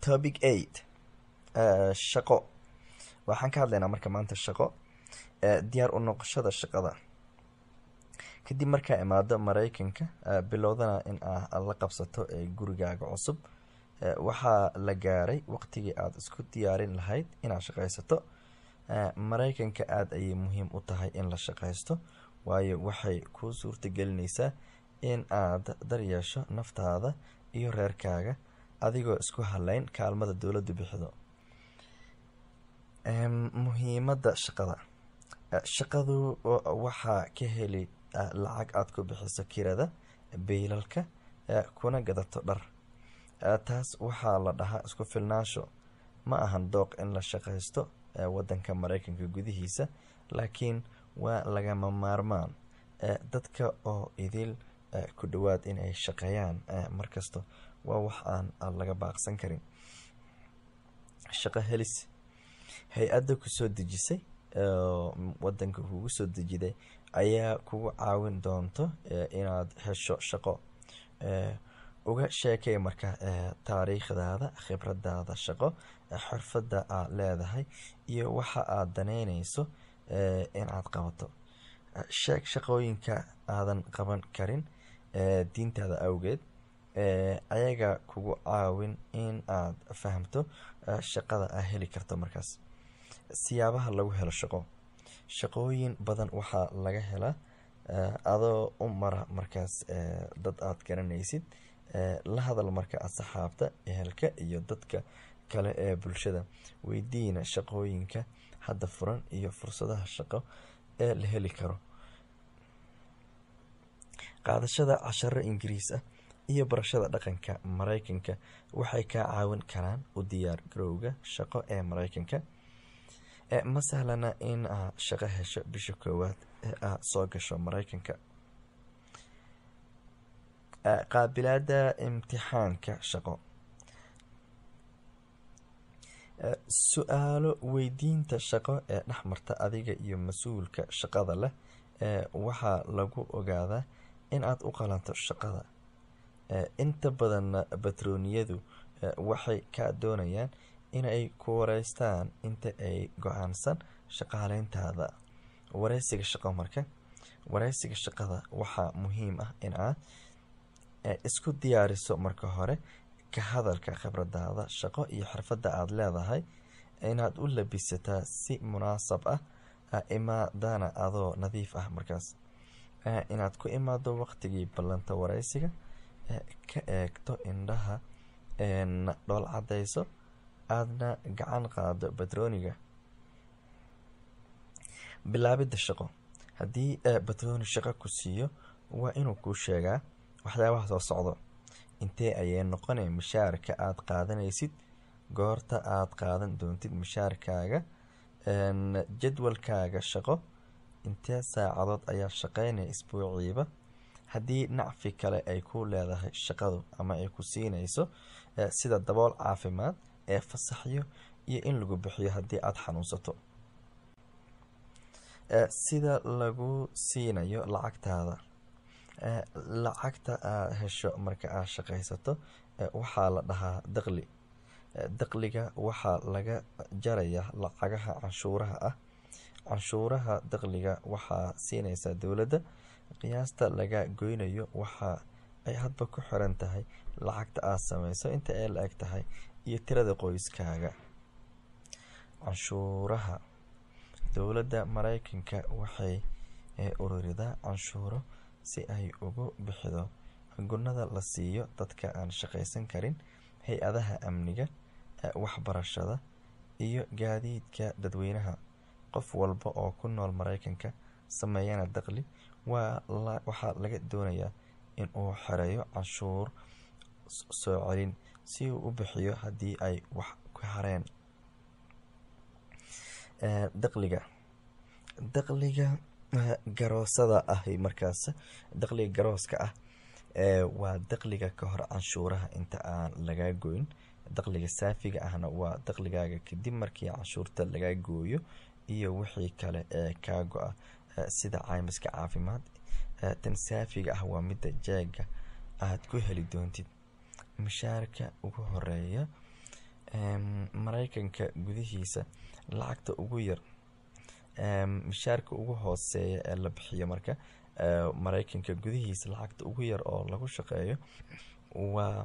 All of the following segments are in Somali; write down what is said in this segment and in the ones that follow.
topic eight eh, shaqo waxaan ka hadlaynaa marka maanta shaqo eh, diyaar u noqoshada shaqada kadib markaa imaado mareykanka eh, bilowdana in ah la qabsato ee gurigaaga cusub waxaa la gaaray waqtigii aada isku diyaarin lahayd inaad shaqaysato maraykanka aada ayay muhiim u tahay in la shaqaysto waayo waxay kuu suurta gelinaysaa in aad daryeesho naftaada iyo reerkaaga adigoo isku halayn kaalmada dowladu bixido ehm, muhiimada shaqada eh, shaqadu waxaa ka heli eh, lacag aad ku bixiso kirada biilalka eh, kuna gadato dhar taas waxaa la dhahaa isku filnaasho ma ahan dooq in la shaqaysto wadanka mareykanka gudihiisa laakiin waa lagama maarmaan dadka oo idil ku dhowaad inay shaqeeyaan markasta waa wax aan laga baaqsan karin shaqo helis hay-adda kusoo dejisay wadanka kugu soo dejiday ayaa kugu caawin doonto inaad hesho shaqo uga sheekay marka taariikhdaada khibradaada shaqo xirfadda aad leedahay iyo waxa aad daneynayso inaad qabato sheeg shaqooyinka aadan qaban karin diintaada awgeed ayaga kugu caawin in aad fahamto shaqada aa heli karto markaas siyaabaha lagu helo shaqo shaqooyin badan waxaa laga helaa adoo u mara markaas dad aad garanaysid la hadal marka asxaabta ehelka iyo dadka kale ee bulshada weydiina shaqooyinka hadda furan iyo fursadaha shaqo ee la heli karo qaadashada casharo ingiriis ah iyo barashada dhaqanka Maraykanka waxay kaa caawin karaan u diyaar garowga shaqo ee Maraykanka. E, ma sahlana in aad ah, shaqo hesho bisha koowaad ee aad ah, soo gasho Maraykanka. E, Qaabilaada imtixaanka shaqo. E, su-aalo weydiinta shaqo ee dhexmarta adiga iyo mas-uulka shaqada leh ee waxaa lagu ogaadaa in aad u qalanto shaqada. Eh, inta badanna batrooniyadu eh, waxay ka doonayaan inay ku wareystaan inta ay go-aansan shaqaaleyntaada wareysiga shaqo marka wareysiga shaqada waxaa muhiim ah inaad eh, isku diyaariso marka hore ka hadalka khibradaada shaqo iyo xirfadda aada leedahay inaad u labisataa si munaasab ah imaadaana adoo nadiif ah markaas inaad ku imaado waqtigii ballanta wareysiga ka eegto indhaha dhool cadayso aadna gacan qaado batrooniga bilaabidda shaqo haddii e, batrooni shaqo ku siiyo waa inuu kuu sheegaa waxyaabaha soo socdo intee ayay noqonee mishaarka aad qaadanaysid goorta aad qaadan doontid mishaarkaaga jadwalkaaga shaqo intee saacadood ayaa shaqaynaya isbuuciiba haddii nacfi kale ay ku leedahay shaqadu ama ay ku siinayso sida dabool caafimaad ee fasaxyo iyo in lagu bixiyo haddii aad xanuunsato sida lagu siinayo lacagtaada lacagta aad hesho marka aad shaqaysato waxaa la dhahaa daqli daqliga waxaa laga jaraya lacagaha canshuuraha ah canshuuraha daqliga waxaa siinaysaa dowladda qiyaasta laga goynayo waxa ay hadba ku xiran tahay lacagta aad samayso inta ay la-eg tahay iyo tirada qoyskaaga canshuuraha dowladda maraykanka waxay eh, ururidaa canshuuro si ay ugu bixido gunnada la siiyo dadka aan shaqaysan karin hay-adaha amniga eh, waxbarashada iyo gaadiidka dadweynaha qof walba oo ku nool maraykanka sameeyana daqli waxaa laga doonayaa in uu xoreeyo canshuur soo celin si uu u bixiyo haddii ay wax ku hareen eh, daqliga daqliga eh, garoosada ahy markaas daqliga garooska ah eh, waa daqliga ka hor canshuuraha inta aan lagaa goyn daqliga saafiga ahna waa daqligaaga kadib markii canshuurta lagaa gooyo iyo wixii kale ee kaa go-a Eh, sida caymiska caafimaad eh, tansaafiga ah waa midda jaaga aad ku heli doontid mishaarka ugu horeeya maraykanka gudihiisa lacagta ugu yar mishaarka ugu hooseeya ee la bixiyo marka eh, maraykanka gudihiisa lacagta ugu yar oo lagu shaqeeyo waa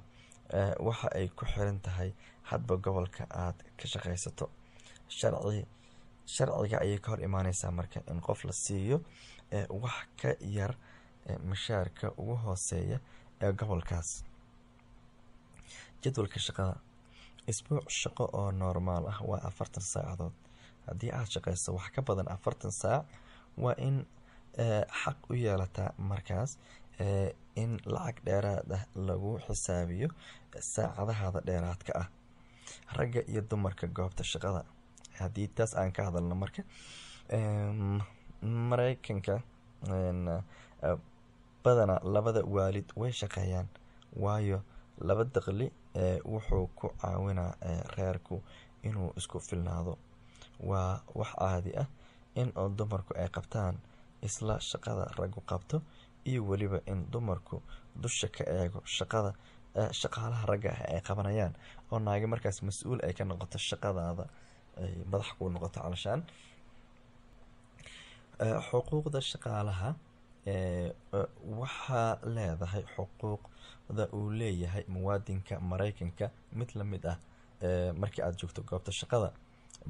waxa ay ku xiran tahay hadba gobolka aad ka shaqaysato sharci sharciga ayay ka hor imaaneysaa marka in qof la siiyo wax ka yar mashaarka ugu hooseeya ee gobolkaas jadwalka shaqada isbuuc shaqo oo noormaal ah waa afartan saacadood haddii aad shaqayso wax ka badan afartan saac waa in xaq u yeelataa markaas in lacag dheeraad ah lagu xisaabiyo saacadahaada dheeraadka ah ragga iyo dumarka goobta shaqada haddii taas aan ka hadalno marka maraykanka badana labada waalid way shaqeeyaan waayo laba daqli e, wuxuu ku caawinaa e, reerku inuu isku filnaado waa wax caadi ah in oo dumarku ay qabtaan isla shaqada raggu qabto iyo weliba in dumarku dusha ka eego shaqada e, shaqaalaha ragga ah ay qabanayaan oo naagi markaas mas-uul ay ka noqoto shaqadaada ay madax kuu noqoto calashaan eh, xuquuqda shaqaalaha eh, waxaa leedahay xuquuqda uu leeyahay muwaadinka maraykanka mid lamid ah eh, markii aad joogto goobta shaqada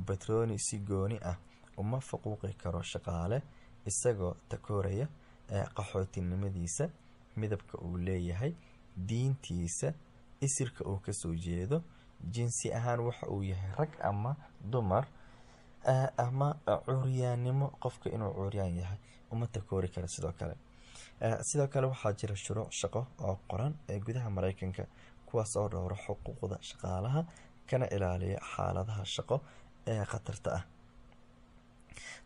batrooni si gooni ah uma faquuqi karo shaqaale isagoo takooraya qaxootinimadiisa midabka uu leeyahay diintiisa isirka uu kasoo jeedo jinsi ahaan waxa uu yahay rag ama dumar ah, ama curyaannimo qofka inuu curyaan yahay uma koori kara sidoo kale ah, sidoo kale waxaa jira shuruuc shaqo oo qoran ee gudaha maraykanka kuwaas oo dhowro xuquuqda shaqaalaha kana ilaaliya xaaladaha shaqo ee khatarta ah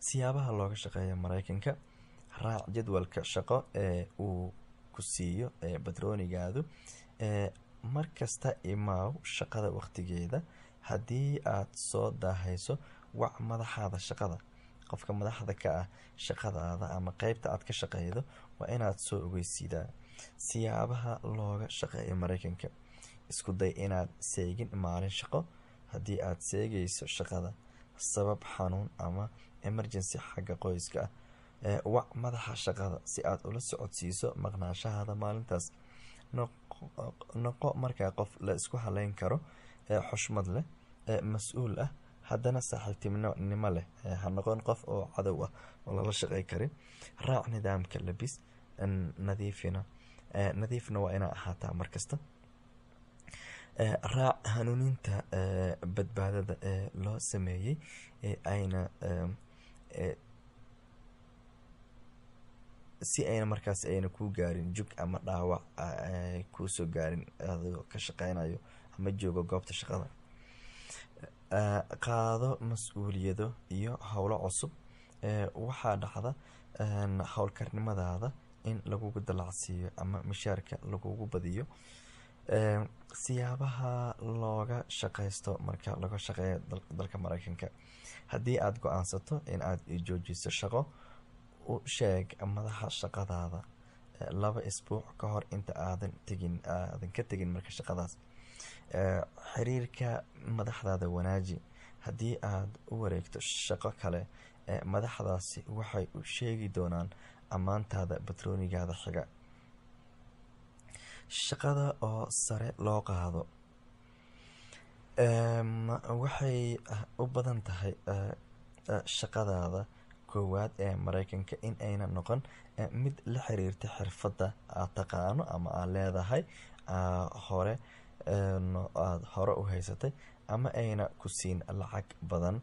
siyaabaha looga shaqeeya maraykanka raac jadwalka shaqo ee uu ku siiyo ee ee mar kasta imaaw shaqada waqtigeeda haddii aad soo daahayso wac madaxaada shaqada qofka madaxda ka ah shaqadaada ama qeybta aad ka shaqeydo waa inaad soo ogeysiidaa siyaabaha looga shaqeeya mareykanka isku day inaad seegin maalin shaqo haddii aad seegayso shaqada sabab xanuun ama emergency xagga qoyska ah ee wac madaxa shaqada si aad ula socodsiiso maqnaashahaada maalintaas noqo markaa qof la isku haleyn karo ee xushmad leh ee mas-uul ah haddana saaxiibtinimo leh ha noqon qof oo cadow ah oo lala shaqey karin raac nidaamka labis nadiifina nadiifna waa inaa ahaataa markasta raac hanuuninta badbaadada ee loo sameeyey ee ayna si ayna markaas ayna kuu gaarin jug ama dhaawac kuusoo gaarin adigoo ka shaqeynayo ama joogo goobta shaqada qaado mas-uuliyado iyo howlo cusub e, waxaa dhacda e, howlkarnimadaada in lagugu dalacsiiyo ama mishaarka lagugu badiyo e, siyaabaha looga shaqaysto marka laga shaqeeyo dalka maraykanka haddii aad go-aansato in aad joojiso shaqo u sheeg madaxa shaqadaada laba isbuuc ka hor inta aadan tegin aadan ka tegin marka shaqadaas xiriirka madaxdaada wanaaji haddii aad u wareegto shaqo kale madaxdaasi waxay u sheegi doonaan ammaantaada batroonigaada xiga shaqada oo sare loo qaado waxay ah, u badan tahay shaqadaada koowaad ee maraykanka in ayna noqon mid la xiriirta xirfadda aad taqaano ama aad leedahay hore aad hore u haysatay ama ayna ku siin lacag badan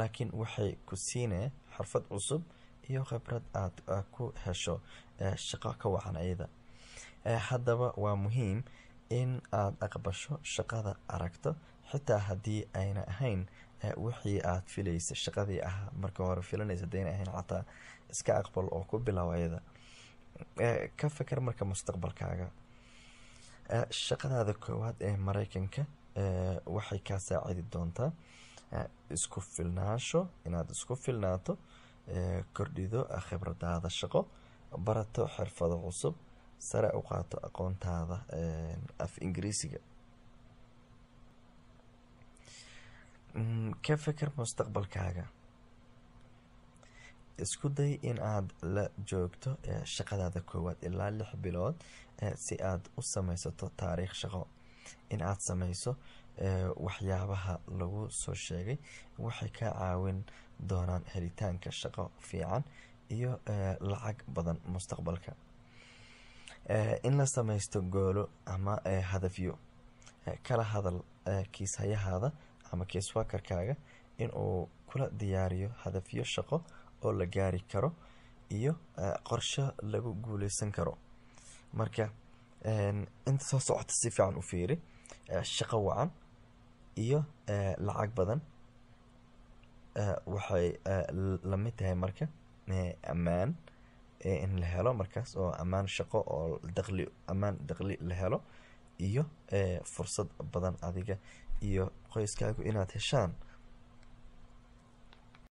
laakiin waxay ku siinee xirfad cusub iyo khibrad aad ku hesho e, shaqo ka wacan iyada haddaba waa muhiim in aad aqbasho shaqada aragto xitaa haddii ayna ahayn Eh, wixii aad filaysa shaqadii ah marka hore filanaysa dayna ahayn xataa iska aqbal oo ku bilow ayada eh, ka fikar marka mustaqbalkaaga eh, shaqadaada koowaad ee maraykanka waxay kaa saacidi doontaa isku filnaasho inaad isku filnaato kordhido khibradaada shaqo barato xirfado cusub sare u qaato aqoontaada af ingiriisiga Mm, ka fikir mustaqbalkaaga isku day in aad la joogto shaqadaada koowaad ilaa lix bilood si aad u samaysato taariikh shaqo in aad samayso waxyaabaha lagu soo sheegay waxay ka caawin doonaan helitaanka shaqo fiican iyo lacag badan mustaqbalka in la samaysto goolo ama hadafyo kala hadal kiishayahaada ama keeswakarkaaga in uu kula diyaariyo hadafyo shaqo oo la gaari karo iyo e, qorsho lagu guuleysan karo marka e, inta soo socota si fiican u fiiri e, shaqo wacan iyo lacag badan waxay lamid tahay marka ammaan in la helo markaas oo ammaan shaqo oo daqli ammaan daqli la helo iyo fursad badan adiga iyo qoyskaagu inaad heshaan